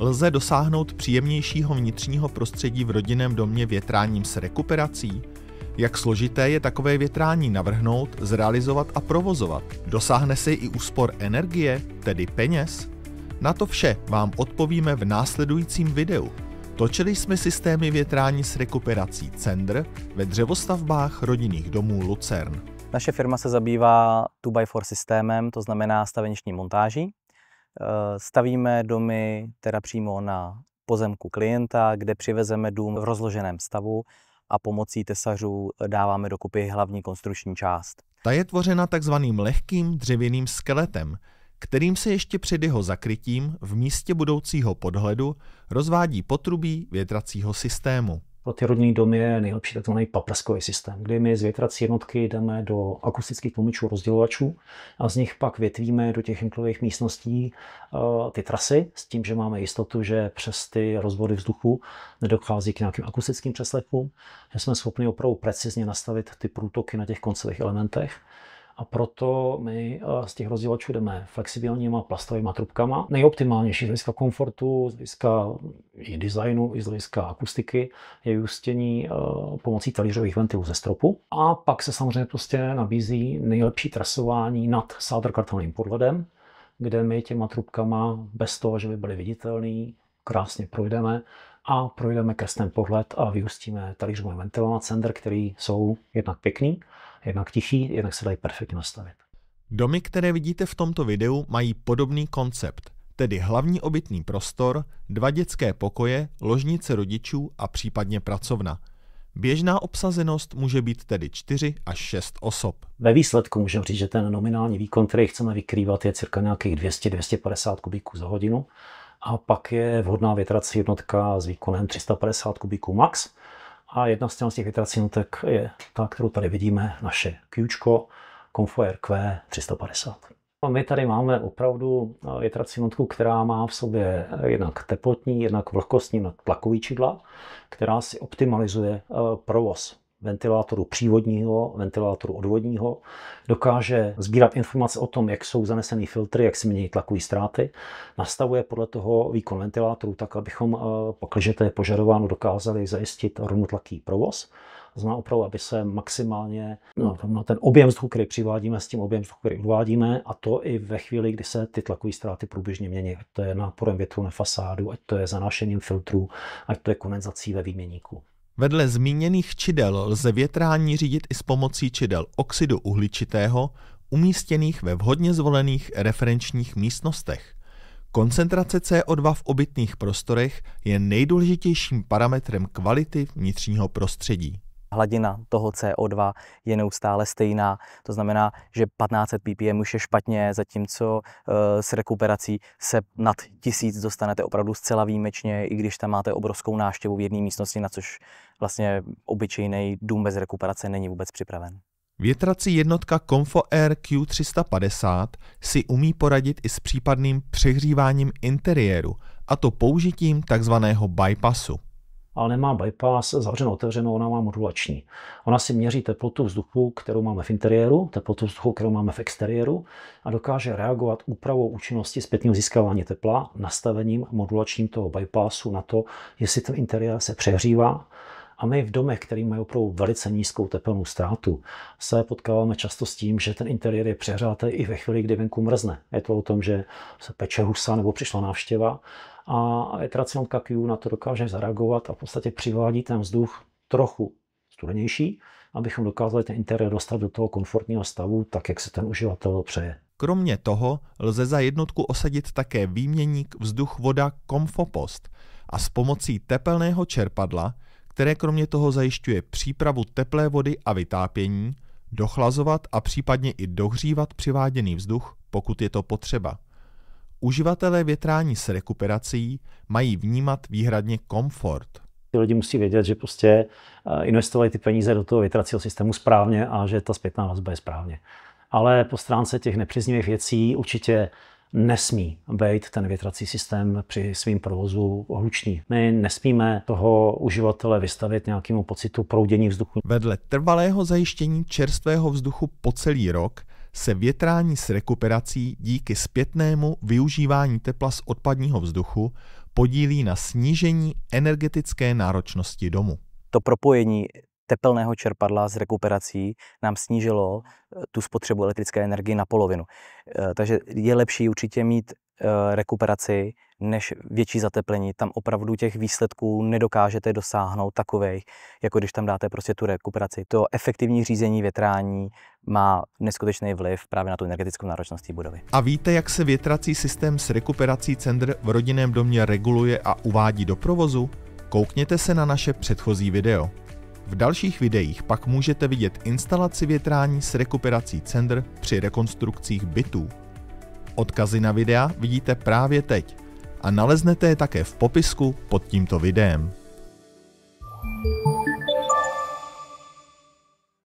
Lze dosáhnout příjemnějšího vnitřního prostředí v rodinném domě větráním s rekuperací? Jak složité je takové větrání navrhnout, zrealizovat a provozovat? Dosáhne se i úspor energie, tedy peněz? Na to vše vám odpovíme v následujícím videu. Točili jsme systémy větrání s rekuperací Cendr ve dřevostavbách rodinných domů Lucern. Naše firma se zabývá 2x4 systémem, to znamená staveništní montáží. Eh, stavíme domy teda přímo na pozemku klienta, kde přivezeme dům v rozloženém stavu a pomocí tesařů dáváme dokupy hlavní konstrukční část. Ta je tvořena takzvaným lehkým dřevěným skeletem, kterým se ještě před jeho zakrytím v místě budoucího podhledu rozvádí potrubí větracího systému pro ty rodinné domy je nejlepší takzvaný paprskový systém, kdy my z větrací jednotky jdeme do akustických tlumičů rozdělovačů a z nich pak větvíme do těch jednotlivých místností eh, ty trasy s tím, že máme jistotu, že přes ty rozvody vzduchu nedochází k nějakým akustickým přeslechům, že jsme schopni opravdu precizně nastavit ty průtoky na těch koncových elementech a proto my eh, z těch rozdělačů jdeme flexibilníma plastovými trubkama. Nejoptimálnější z hlediska komfortu, z hlediska i designu, i z hlediska akustiky je vyústění eh, pomocí talířových ventilů ze stropu. A pak se samozřejmě prostě nabízí nejlepší trasování nad sádrkartelným podvodem, kde my těma trubkama bez toho, že by byly viditelný, krásně projdeme a projdeme krstem pohled a vyhustíme talířmi ventilovat cender, který jsou jednak pěkný, jednak tichý, jednak se dají perfektně nastavit. Domy, které vidíte v tomto videu, mají podobný koncept, tedy hlavní obytný prostor, dva dětské pokoje, ložnice rodičů a případně pracovna. Běžná obsazenost může být tedy 4 až 6 osob. Ve výsledku můžeme říct, že ten nominální výkon, který chceme vykrývat, je cirka nějakých 200-250 kubíků za hodinu a pak je vhodná větrací jednotka s výkonem 350 kubíků max. A jedna z těch větrací jednotek je ta, kterou tady vidíme, naše Q, Comfort Q350. A my tady máme opravdu eh, větrací jednotku, která má v sobě jednak teplotní, jednak vlhkostní tlakový čidla, která si optimalizuje eh, provoz ventilátoru přívodního, ventilátoru odvodního, dokáže sbírat informace o tom, jak jsou zaneseny filtry, jak se mění tlakové ztráty, nastavuje podle toho výkon ventilátoru tak, abychom, eh, pakliže to je požadováno, dokázali zajistit rovnotlaký provoz znamená opravdu, aby se maximálně no, ten objem vzduchu, který přivádíme, s tím objem vzduchu, který uvádíme, a to i ve chvíli, kdy se ty tlakové ztráty průběžně mění, ať to je náporem větru na fasádu, ať to je zanášením filtrů, ať to je kondenzací ve výměníku. Vedle zmíněných čidel lze větrání řídit i s pomocí čidel oxidu uhličitého, umístěných ve vhodně zvolených referenčních místnostech. Koncentrace CO2 v obytných prostorech je nejdůležitějším parametrem kvality vnitřního prostředí hladina toho CO2 je neustále stejná. To znamená, že 1500 ppm už je špatně, zatímco eh, s rekuperací se nad 1000 dostanete opravdu zcela výjimečně, i když tam máte obrovskou náštěvu v jedné místnosti, na což vlastně obyčejný dům bez rekuperace není vůbec připraven. Větrací jednotka Comfo Air Q350 si umí poradit i s případným přehříváním interiéru, a to použitím takzvaného bypassu ale nemá bypass zavřeno otevřeno, ona má modulační. Ona si měří teplotu vzduchu, kterou máme v interiéru, teplotu vzduchu, kterou máme v exteriéru a dokáže reagovat úpravou účinnosti zpětného získávání tepla nastavením modulačním toho bypassu na to, jestli ten interiér se přehřívá a my v domech, který mají opravdu velice nízkou tepelnou ztrátu, se potkáváme často s tím, že ten interiér je přehrátý i ve chvíli, kdy venku mrzne. Je to o tom, že se peče husa nebo přišla návštěva a etracion Q na to dokáže zareagovat a v podstatě přivádí ten vzduch trochu studenější, abychom dokázali ten interiér dostat do toho komfortního stavu, tak jak se ten uživatel přeje. Kromě toho lze za jednotku osadit také výměník vzduch-voda komfopost a s pomocí tepelného čerpadla které kromě toho zajišťuje přípravu teplé vody a vytápění, dochlazovat a případně i dohřívat přiváděný vzduch, pokud je to potřeba. Uživatelé větrání s rekuperací mají vnímat výhradně komfort. Ty lidi musí vědět, že prostě eh, investovali ty peníze do toho větracího systému správně a že ta zpětná vazba je správně. Ale po stránce těch nepříznivých věcí určitě nesmí být ten větrací systém při svým provozu hlučný. My nesmíme toho uživatele vystavit nějakému pocitu proudění vzduchu. Vedle trvalého zajištění čerstvého vzduchu po celý rok se větrání s rekuperací díky zpětnému využívání tepla z odpadního vzduchu podílí na snížení energetické náročnosti domu to propojení tepelného čerpadla s rekuperací nám snížilo eh, tu spotřebu elektrické energie na polovinu. Eh, takže je lepší určitě mít eh, rekuperaci než větší zateplení. Tam opravdu těch výsledků nedokážete dosáhnout takových, jako když tam dáte prostě tu rekuperaci. To efektivní řízení větrání má neskutečný vliv právě na tu energetickou náročnost budovy. A víte, jak se větrací systém s rekuperací center v rodinném domě reguluje a uvádí do provozu? Koukněte se na naše předchozí video. V dalších videích pak můžete vidět instalaci větrání s rekuperací cendr při rekonstrukcích bytů. Odkazy na videa vidíte právě teď a naleznete je také v popisku pod tímto videem.